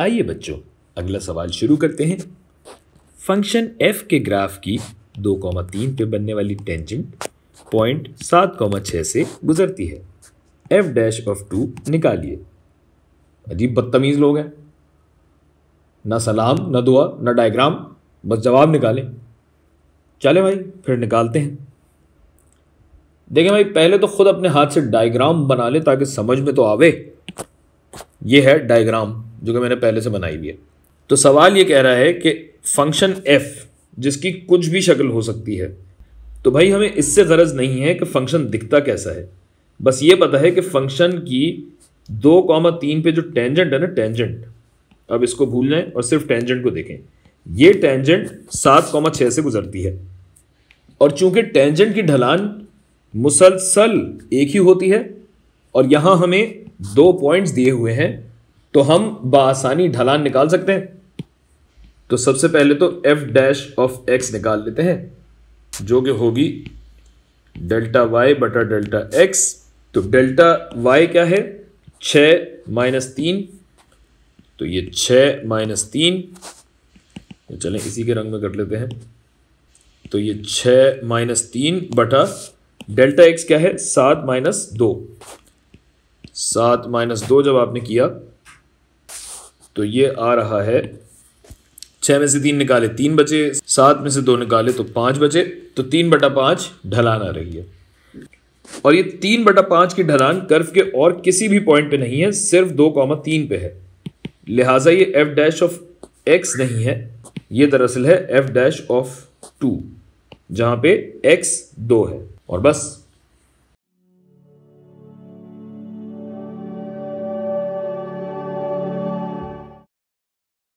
आइए बच्चों अगला सवाल शुरू करते हैं फंक्शन एफ के ग्राफ की दो कौमा तीन पे बनने वाली टेंजेंट पॉइंट सात कौमा छः से गुजरती है एफ डैश ऑफ टू निकालिए अजीब बदतमीज़ लोग हैं ना सलाम ना दुआ ना डायग्राम बस जवाब निकालें चले भाई फिर निकालते हैं देखें भाई पहले तो खुद अपने हाथ से डायग्राम बना ले ताकि समझ में तो आवे ये है डायग्राम जो कि मैंने पहले से बनाई हुई है तो सवाल ये कह रहा है कि फंक्शन एफ जिसकी कुछ भी शक्ल हो सकती है तो भाई हमें इससे गरज नहीं है कि फंक्शन दिखता कैसा है बस ये पता है कि फंक्शन की दो कॉमा तीन पे जो टेंजेंट है ना टेंजेंट अब इसको भूल जाएं और सिर्फ टेंजेंट को देखें ये टेंजेंट सात कॉमा छः से गुजरती है और चूंकि टेंजेंट की ढलान मुसलसल एक ही होती है और यहाँ हमें दो पॉइंट्स दिए हुए हैं तो हम बासानी ढलान निकाल सकते हैं तो सबसे पहले तो एफ डैश ऑफ एक्स निकाल लेते हैं जो कि होगी डेल्टा वाई बटा डेल्टा एक्स तो डेल्टा वाई क्या है छ माइनस तीन तो ये छ माइनस तीन तो इसी के रंग में कर लेते हैं तो ये छ माइनस तीन बटा डेल्टा एक्स क्या है सात माइनस दो सात माइनस दो जब आपने किया तो ये आ रहा है छः में से तीन निकाले तीन बजे सात में से दो निकाले तो पाँच बजे तो तीन बटा पाँच ढलान आ रही है और ये तीन बटा पाँच की ढलान कर्फ के और किसी भी पॉइंट पे नहीं है सिर्फ दो कॉमा तीन पे है लिहाजा ये एफ डैश ऑफ एक्स नहीं है ये दरअसल है एफ डैश ऑफ टू जहाँ पे एक्स दो है और बस